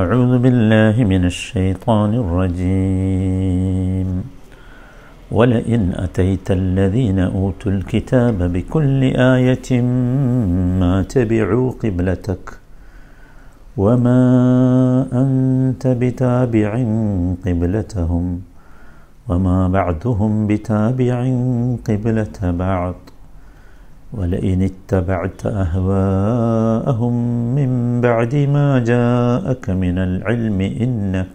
أعوذ بالله من الشيطان الرجيم ولئن أتيت الذين أوتوا الكتاب بكل آية ما تبعوا قبلتك وما أنت بتابع قبلتهم وما بعدهم بتابع قبلة بعض ولئن اتبعت اهواءهم من بعد ما جاءك من العلم انك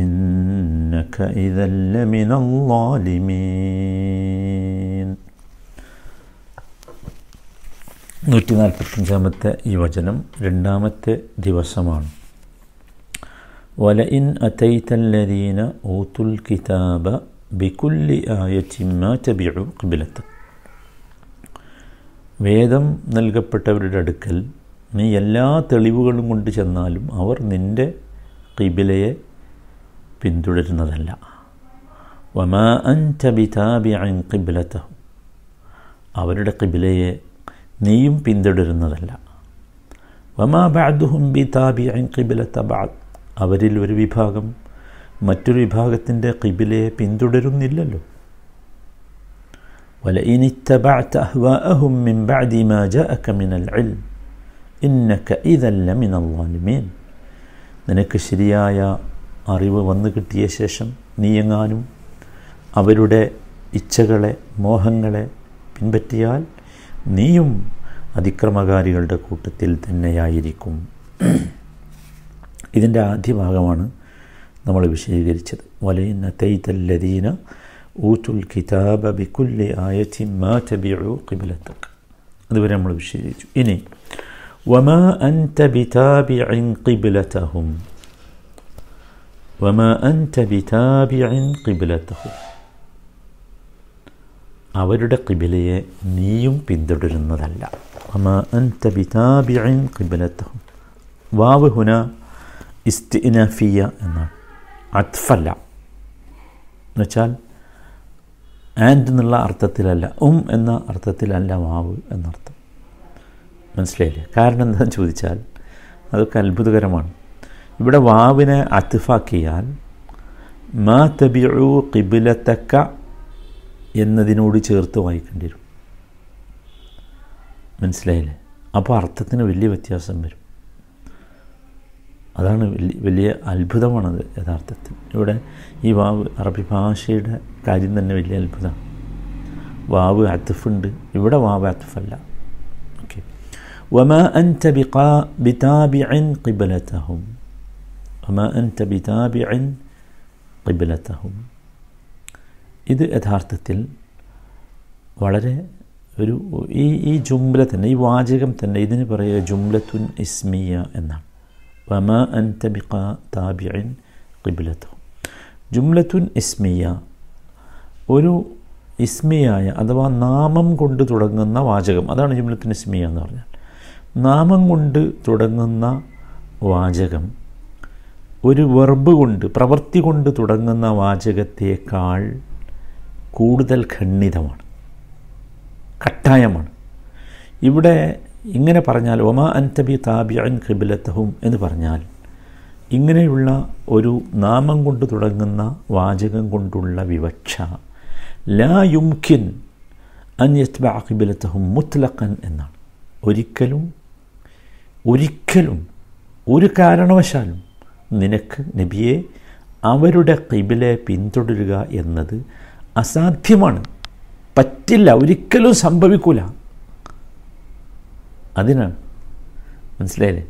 انك اذا لمن الظالمين നൂറ്റി اي وجنم വചനം دي ദിവസമാണ് ولئن أتيت الذين أوتوا الكتاب بكل آية ما تبعوا قبلتك വേദം നൽകപ്പെട്ടവരുടെ അടുക്കൽ നീ എല്ലാ തെളിവുകളും കൊണ്ട് ചെന്നാലും അവർ നിൻ്റെ കിബിലയെ പിന്തുടരുന്നതല്ല വമാ അൻത അൻ കിബിലത്ത അവരുടെ കിബിലയെ നീയും പിന്തുടരുന്നതല്ല വമാ ബാദുഹും ബിതാബി അൻ കിബിലത്ത ബാദ് അവരിൽ ഒരു വിഭാഗം മറ്റൊരു വിഭാഗത്തിൻ്റെ കിബിലയെ പിന്തുടരുന്നില്ലല്ലോ ولئن اتبعت اهواءهم من بعد ما جاءك من العلم ഇന്നക്ക ഇതല്ല മിനല്ലാലിമീൻ നിനക്ക് ശരിയായ അറിവ് വന്നു കിട്ടിയ ശേഷം നീയെങ്ങാനും അവരുടെ ഇച്ഛകളെ മോഹങ്ങളെ പിൻപറ്റിയാൽ നീയും അതിക്രമകാരികളുടെ കൂട്ടത്തിൽ തന്നെയായിരിക്കും ഇതിൻ്റെ ആദ്യ ഭാഗമാണ് നമ്മൾ വിശദീകരിച്ചത് വലയിന്ന തെയ്തല്ലതീന اوتوا الكتاب بكل آية ما تبعوا قبلتك هذا بريم إني وما أنت بتابع قبلتهم وما أنت بتابع قبلتهم അവരുടെ കിബിലയെ നീയും പിന്തുടരുന്നതല്ല വാവ് ഹുന ഇസ്തിനഫിയ എന്നാണ് അത്ഫല്ല എന്നുവെച്ചാൽ ആൻഡ് എന്നുള്ള അർത്ഥത്തിലല്ല ഉം എന്ന അർത്ഥത്തിലല്ല മാവ് എന്നർത്ഥം മനസ്സിലായില്ലേ കാരണം എന്താണെന്ന് ചോദിച്ചാൽ അതൊക്കെ അത്ഭുതകരമാണ് ഇവിടെ വാവിനെ അത്ഫാക്കിയാൽ മാ തബിഴു കിബിലത്തക്ക എന്നതിനോട് ചേർത്ത് വായിക്കേണ്ടി വരും മനസ്സിലായില്ലേ അപ്പോൾ അർത്ഥത്തിന് വലിയ വ്യത്യാസം വരും അതാണ് വലിയ വലിയ അത്ഭുതമാണത് യഥാർത്ഥത്തിൽ ഇവിടെ ഈ വാവ് അറബി ഭാഷയുടെ കാര്യം തന്നെ വലിയ അത്ഭുതമാണ് വാവ് അത്തഫുണ്ട് ഇവിടെ വാവ് അത്തഫല്ല ഓക്കെ വമ അൻ തബിഖാ ബിതാബിഅൻ ഖിബലതഹും വമ അൻ തബിതാബിഅൻ ഖിബലതഹും ഇത് യഥാർത്ഥത്തിൽ വളരെ ഒരു ഈ ഈ ജുംല തന്നെ ഈ വാചകം തന്നെ ഇതിന് പറയുക ജുംലത്തുൻ ഇസ്മിയ എന്നാണ് وما أنت بتابع قبلته ജുംലത്തുൻ ഇസ്മിയ ഒരു ഇസ്മിയായ അഥവാ നാമം കൊണ്ട് തുടങ്ങുന്ന വാചകം അതാണ് ജുംലത്തുൻ ഇസ്മിയ എന്ന് പറഞ്ഞാൽ നാമം കൊണ്ട് തുടങ്ങുന്ന വാചകം ഒരു വെർബ് കൊണ്ട് പ്രവൃത്തി കൊണ്ട് തുടങ്ങുന്ന വാചകത്തേക്കാൾ കൂടുതൽ ഖണ്ഡിതമാണ് കട്ടായമാണ് ഇവിടെ ഇങ്ങനെ പറഞ്ഞാൽ ഒമ അൻതബി താബിഅൻ കിബിലത്തഹും എന്ന് പറഞ്ഞാൽ ഇങ്ങനെയുള്ള ഒരു നാമം കൊണ്ട് തുടങ്ങുന്ന വാചകം കൊണ്ടുള്ള വിവക്ഷ ലാ യുംഖിൻ അന്യത്ബ അഖിബിലത്തഹും മുത്ലഖൻ എന്നാണ് ഒരിക്കലും ഒരിക്കലും ഒരു കാരണവശാലും നിനക്ക് നബിയെ അവരുടെ കിബിലെ പിന്തുടരുക എന്നത് അസാധ്യമാണ് പറ്റില്ല ഒരിക്കലും സംഭവിക്കൂല അതിനാണ് മനസ്സിലായില്ലേ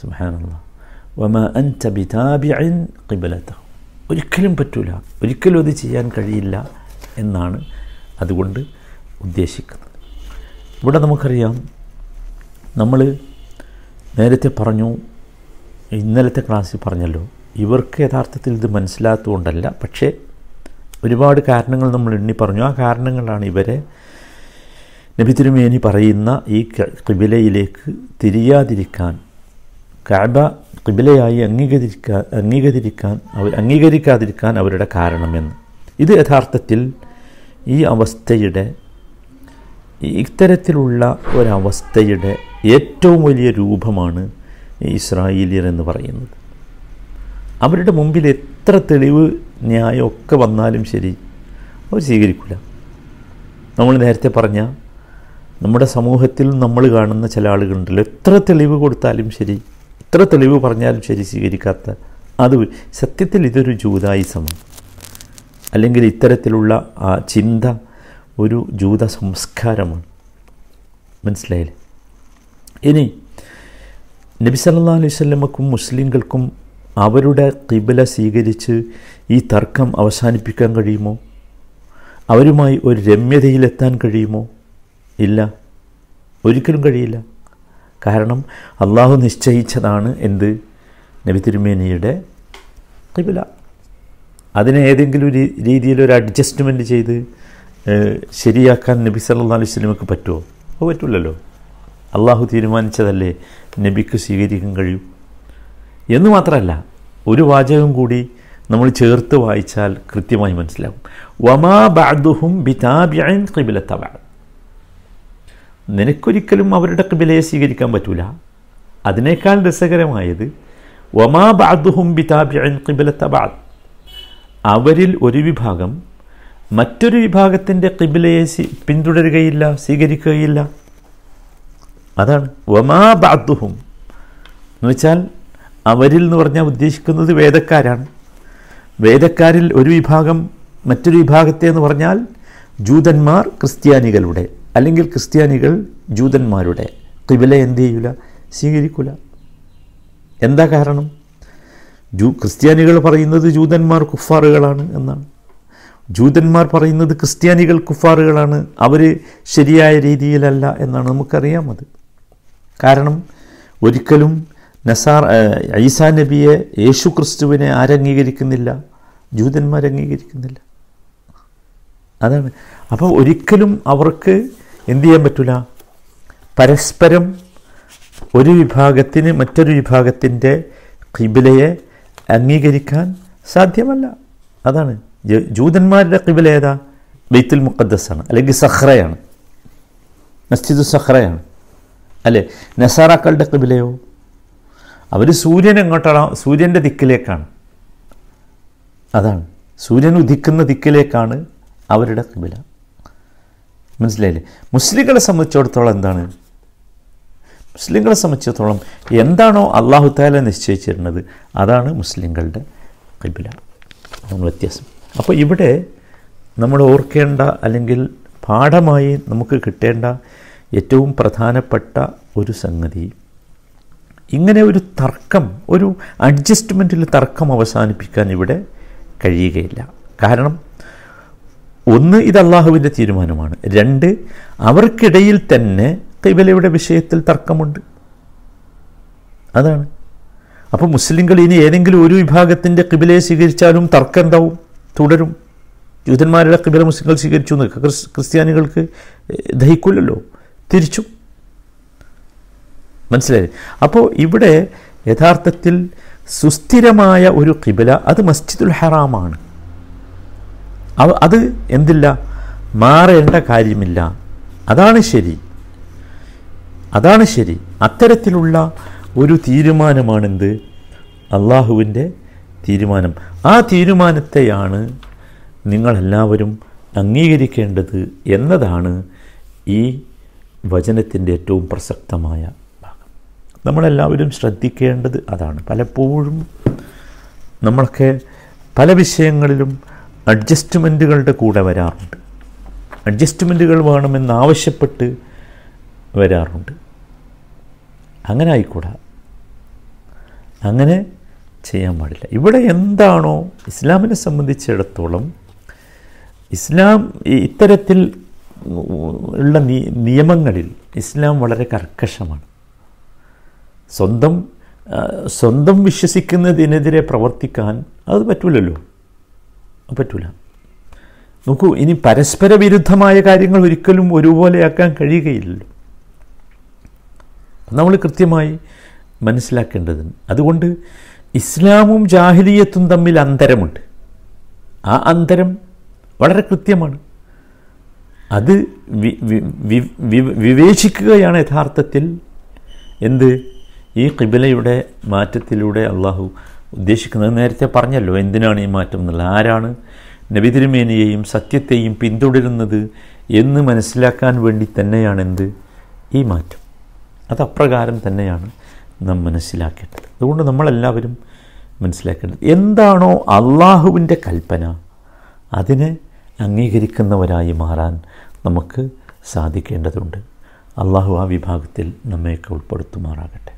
സുഹാനുള്ള വമ അൻ ചബിതാബിൻ കിബലത്ത ഒരിക്കലും പറ്റൂല ഒരിക്കലും അത് ചെയ്യാൻ കഴിയില്ല എന്നാണ് അതുകൊണ്ട് ഉദ്ദേശിക്കുന്നത് ഇവിടെ നമുക്കറിയാം നമ്മൾ നേരത്തെ പറഞ്ഞു ഇന്നലത്തെ ക്ലാസ്സിൽ പറഞ്ഞല്ലോ ഇവർക്ക് യഥാർത്ഥത്തിൽ ഇത് മനസ്സിലാത്തതുകൊണ്ടല്ല പക്ഷേ ഒരുപാട് കാരണങ്ങൾ നമ്മൾ എണ്ണി പറഞ്ഞു ആ കാരണങ്ങളാണ് ഇവരെ നബി തിരുമേനി പറയുന്ന ഈ കിബിലയിലേക്ക് തിരിയാതിരിക്കാൻ കഅബ കിബിലയായി അംഗീകരിക്കാ അംഗീകരിക്കാൻ അവർ അംഗീകരിക്കാതിരിക്കാൻ അവരുടെ കാരണമെന്ന് ഇത് യഥാർത്ഥത്തിൽ ഈ അവസ്ഥയുടെ ഇത്തരത്തിലുള്ള ഒരവസ്ഥയുടെ ഏറ്റവും വലിയ രൂപമാണ് ഇസ്രായേലിയർ എന്ന് പറയുന്നത് അവരുടെ മുമ്പിൽ എത്ര തെളിവ് ന്യായമൊക്കെ വന്നാലും ശരി അവർ സ്വീകരിക്കില്ല നമ്മൾ നേരത്തെ പറഞ്ഞ നമ്മുടെ സമൂഹത്തിൽ നമ്മൾ കാണുന്ന ചില ആളുകളുണ്ടല്ലോ എത്ര തെളിവ് കൊടുത്താലും ശരി എത്ര തെളിവ് പറഞ്ഞാലും ശരി സ്വീകരിക്കാത്ത അത് സത്യത്തിൽ ഇതൊരു ജൂതായുസമാണ് അല്ലെങ്കിൽ ഇത്തരത്തിലുള്ള ആ ചിന്ത ഒരു ജൂത സംസ്കാരമാണ് മനസ്സിലായില്ലേ ഇനി നബി സല്ലാ അലൈഹി സ്വല്ലമ്മക്കും മുസ്ലിങ്ങൾക്കും അവരുടെ കിബില സ്വീകരിച്ച് ഈ തർക്കം അവസാനിപ്പിക്കാൻ കഴിയുമോ അവരുമായി ഒരു രമ്യതയിലെത്താൻ കഴിയുമോ ഇല്ല ഒരിക്കലും കഴിയില്ല കാരണം അള്ളാഹു നിശ്ചയിച്ചതാണ് എന്ത് നബി തിരുമേനിയുടെ കിബില അതിനെ ഏതെങ്കിലും രീതിയിൽ ഒരു അഡ്ജസ്റ്റ്മെൻ്റ് ചെയ്ത് ശരിയാക്കാൻ നബി സല്ലാ അലൈഹി സ്വലമക്ക് പറ്റുമോ അത് പറ്റില്ലല്ലോ അള്ളാഹു തീരുമാനിച്ചതല്ലേ നബിക്ക് സ്വീകരിക്കാൻ കഴിയൂ എന്ന് മാത്രമല്ല ഒരു വാചകം കൂടി നമ്മൾ ചേർത്ത് വായിച്ചാൽ കൃത്യമായി മനസ്സിലാകും വമാ ബാദുഹും ബിതാബിയൻ കിബിലത്തബാദ് നിനക്കൊരിക്കലും അവരുടെ കബിലയെ സ്വീകരിക്കാൻ പറ്റൂല അതിനേക്കാൾ രസകരമായത് ഒമാ ബാദുഹും ബിതാബിഅൻ കിബിലത്തബാദ് അവരിൽ ഒരു വിഭാഗം മറ്റൊരു വിഭാഗത്തിൻ്റെ കിബിലയെ പിന്തുടരുകയില്ല സ്വീകരിക്കുകയില്ല അതാണ് ഒമാ ബാദുഹും എന്ന് വെച്ചാൽ അവരിൽ എന്ന് പറഞ്ഞാൽ ഉദ്ദേശിക്കുന്നത് വേദക്കാരാണ് വേദക്കാരിൽ ഒരു വിഭാഗം മറ്റൊരു വിഭാഗത്തെ എന്ന് പറഞ്ഞാൽ ജൂതന്മാർ ക്രിസ്ത്യാനികളുടെ അല്ലെങ്കിൽ ക്രിസ്ത്യാനികൾ ജൂതന്മാരുടെ കിബില എന്ത് ചെയ്യൂല സ്വീകരിക്കൂല എന്താ കാരണം ജൂ ക്രിസ്ത്യാനികൾ പറയുന്നത് ജൂതന്മാർ കുഫാറുകളാണ് എന്നാണ് ജൂതന്മാർ പറയുന്നത് ക്രിസ്ത്യാനികൾ കുഫാറുകളാണ് അവർ ശരിയായ രീതിയിലല്ല എന്നാണ് നമുക്കറിയാം അത് കാരണം ഒരിക്കലും നസാർ ഈസാ നബിയെ യേശു ക്രിസ്തുവിനെ ആരംഗീകരിക്കുന്നില്ല ജൂതന്മാർ അംഗീകരിക്കുന്നില്ല അതാണ് അപ്പോൾ ഒരിക്കലും അവർക്ക് എന്ത് ചെയ്യാൻ പറ്റില്ല പരസ്പരം ഒരു വിഭാഗത്തിന് മറ്റൊരു വിഭാഗത്തിൻ്റെ കിബിലയെ അംഗീകരിക്കാൻ സാധ്യമല്ല അതാണ് ജൂതന്മാരുടെ കിബില ഏതാ ബെയ്ത്തുൽ മുക്കദ്ദസാണ് അല്ലെങ്കിൽ സഹ്റയാണ് മസ്ജിദ് സഹ്റയാണ് അല്ലെ നസാറാക്കളുടെ കിബിലയോ അവർ സൂര്യൻ എങ്ങോട്ടാണോ സൂര്യൻ്റെ ദിക്കിലേക്കാണ് അതാണ് സൂര്യൻ ഉദിക്കുന്ന ദിക്കിലേക്കാണ് അവരുടെ കിബില മനസ്സിലായില്ലേ മുസ്ലിങ്ങളെ സംബന്ധിച്ചിടത്തോളം എന്താണ് മുസ്ലിങ്ങളെ സംബന്ധിച്ചിടത്തോളം എന്താണോ അള്ളാഹു താല നിശ്ചയിച്ചിരുന്നത് അതാണ് മുസ്ലിങ്ങളുടെ കബില നമ്മൾ വ്യത്യാസം അപ്പോൾ ഇവിടെ നമ്മൾ ഓർക്കേണ്ട അല്ലെങ്കിൽ പാഠമായി നമുക്ക് കിട്ടേണ്ട ഏറ്റവും പ്രധാനപ്പെട്ട ഒരു സംഗതി ഇങ്ങനെ ഒരു തർക്കം ഒരു അഡ്ജസ്റ്റ്മെൻറ്റിൽ തർക്കം അവസാനിപ്പിക്കാൻ ഇവിടെ കഴിയുകയില്ല കാരണം ഒന്ന് ഇത് അള്ളാഹുവിൻ്റെ തീരുമാനമാണ് രണ്ട് അവർക്കിടയിൽ തന്നെ കൈബലയുടെ വിഷയത്തിൽ തർക്കമുണ്ട് അതാണ് അപ്പോൾ മുസ്ലിങ്ങൾ ഇനി ഏതെങ്കിലും ഒരു വിഭാഗത്തിൻ്റെ കിബിലയെ സ്വീകരിച്ചാലും തർക്കം എന്താവും തുടരും ജൂതന്മാരുടെ കിബില മുസ്ലിങ്ങൾ സ്വീകരിച്ചു എന്ന് ക്രിസ്ത്യാനികൾക്ക് ദഹിക്കില്ലല്ലോ തിരിച്ചു മനസ്സിലായി അപ്പോൾ ഇവിടെ യഥാർത്ഥത്തിൽ സുസ്ഥിരമായ ഒരു കിബില അത് മസ്ജിദുൽ ഹറാമാണ് അത് എന്തില്ല മാറേണ്ട കാര്യമില്ല അതാണ് ശരി അതാണ് ശരി അത്തരത്തിലുള്ള ഒരു തീരുമാനമാണെന്ത് അള്ളാഹുവിൻ്റെ തീരുമാനം ആ തീരുമാനത്തെയാണ് നിങ്ങളെല്ലാവരും അംഗീകരിക്കേണ്ടത് എന്നതാണ് ഈ വചനത്തിൻ്റെ ഏറ്റവും പ്രസക്തമായ ഭാഗം നമ്മളെല്ലാവരും ശ്രദ്ധിക്കേണ്ടത് അതാണ് പലപ്പോഴും നമ്മളൊക്കെ പല വിഷയങ്ങളിലും അഡ്ജസ്റ്റ്മെൻറ്റുകളുടെ കൂടെ വരാറുണ്ട് അഡ്ജസ്റ്റ്മെൻറ്റുകൾ വേണമെന്നാവശ്യപ്പെട്ട് വരാറുണ്ട് അങ്ങനെ ആയിക്കൂടാ അങ്ങനെ ചെയ്യാൻ പാടില്ല ഇവിടെ എന്താണോ ഇസ്ലാമിനെ സംബന്ധിച്ചിടത്തോളം ഇസ്ലാം ഇത്തരത്തിൽ ഉള്ള നിയമങ്ങളിൽ ഇസ്ലാം വളരെ കർക്കശമാണ് സ്വന്തം സ്വന്തം വിശ്വസിക്കുന്നതിനെതിരെ പ്രവർത്തിക്കാൻ അത് പറ്റൂലല്ലോ പറ്റൂല നോക്കൂ ഇനി പരസ്പര വിരുദ്ധമായ കാര്യങ്ങൾ ഒരിക്കലും ഒരുപോലെയാക്കാൻ കഴിയുകയില്ലല്ലോ നമ്മൾ കൃത്യമായി മനസ്സിലാക്കേണ്ടതുണ്ട് അതുകൊണ്ട് ഇസ്ലാമും ജാഹിലിയത്തും തമ്മിൽ അന്തരമുണ്ട് ആ അന്തരം വളരെ കൃത്യമാണ് അത് വിവേചിക്കുകയാണ് യഥാർത്ഥത്തിൽ എന്ത് ഈ കിബിലയുടെ മാറ്റത്തിലൂടെ അള്ളാഹു ഉദ്ദേശിക്കുന്നത് നേരത്തെ പറഞ്ഞല്ലോ എന്തിനാണ് ഈ മാറ്റം എന്നുള്ളത് ആരാണ് നബി സത്യത്തെയും പിന്തുടരുന്നത് എന്ന് മനസ്സിലാക്കാൻ വേണ്ടി തന്നെയാണെന്ത് ഈ മാറ്റം അത് അപ്രകാരം തന്നെയാണ് നാം മനസ്സിലാക്കേണ്ടത് അതുകൊണ്ട് നമ്മളെല്ലാവരും മനസ്സിലാക്കേണ്ടത് എന്താണോ അള്ളാഹുവിൻ്റെ കൽപ്പന അതിനെ അംഗീകരിക്കുന്നവരായി മാറാൻ നമുക്ക് സാധിക്കേണ്ടതുണ്ട് അള്ളാഹു ആ വിഭാഗത്തിൽ നമ്മയൊക്കെ ഉൾപ്പെടുത്തുമാറാകട്ടെ